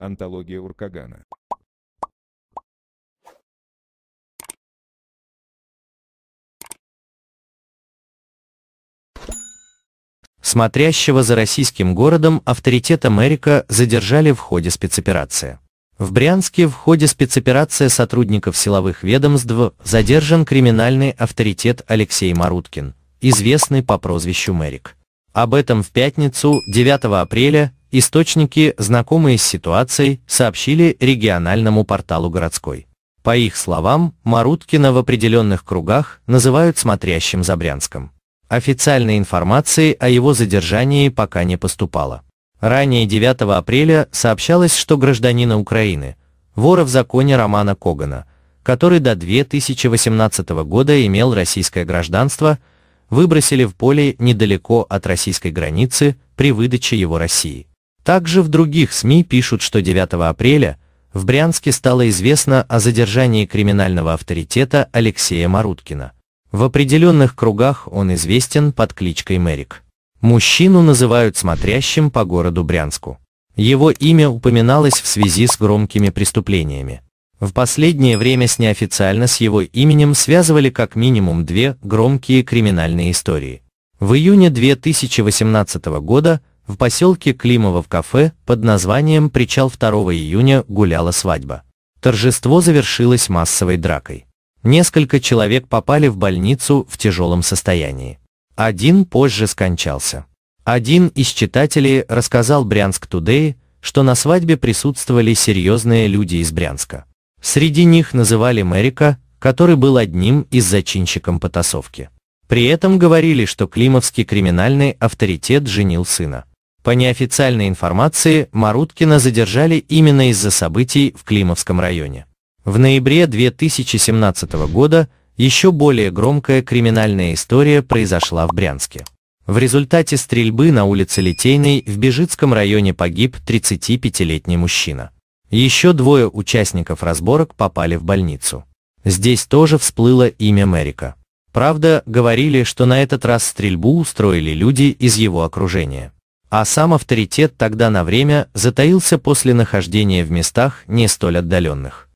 Антология Уркагана. Смотрящего за российским городом авторитета Мэрика задержали в ходе спецоперации. В Брянске в ходе спецоперации сотрудников силовых ведомств задержан криминальный авторитет Алексей Маруткин, известный по прозвищу Мэрик. Об этом в пятницу 9 апреля Источники, знакомые с ситуацией, сообщили региональному порталу городской. По их словам, Маруткина в определенных кругах называют смотрящим за Брянском. Официальной информации о его задержании пока не поступало. Ранее 9 апреля сообщалось, что гражданина Украины, вора в законе Романа Когана, который до 2018 года имел российское гражданство, выбросили в поле недалеко от российской границы при выдаче его России. Также в других СМИ пишут, что 9 апреля в Брянске стало известно о задержании криминального авторитета Алексея Маруткина. В определенных кругах он известен под кличкой Мэрик. Мужчину называют смотрящим по городу Брянску. Его имя упоминалось в связи с громкими преступлениями. В последнее время с неофициально с его именем связывали как минимум две громкие криминальные истории. В июне 2018 года в поселке Климова в кафе под названием «Причал 2 июня» гуляла свадьба. Торжество завершилось массовой дракой. Несколько человек попали в больницу в тяжелом состоянии. Один позже скончался. Один из читателей рассказал Брянск Тудей, что на свадьбе присутствовали серьезные люди из Брянска. Среди них называли Мэрика, который был одним из зачинщиком потасовки. При этом говорили, что климовский криминальный авторитет женил сына. По неофициальной информации, Маруткина задержали именно из-за событий в Климовском районе. В ноябре 2017 года еще более громкая криминальная история произошла в Брянске. В результате стрельбы на улице Литейной в Бежицком районе погиб 35-летний мужчина. Еще двое участников разборок попали в больницу. Здесь тоже всплыло имя Мэрика. Правда, говорили, что на этот раз стрельбу устроили люди из его окружения а сам авторитет тогда на время затаился после нахождения в местах не столь отдаленных.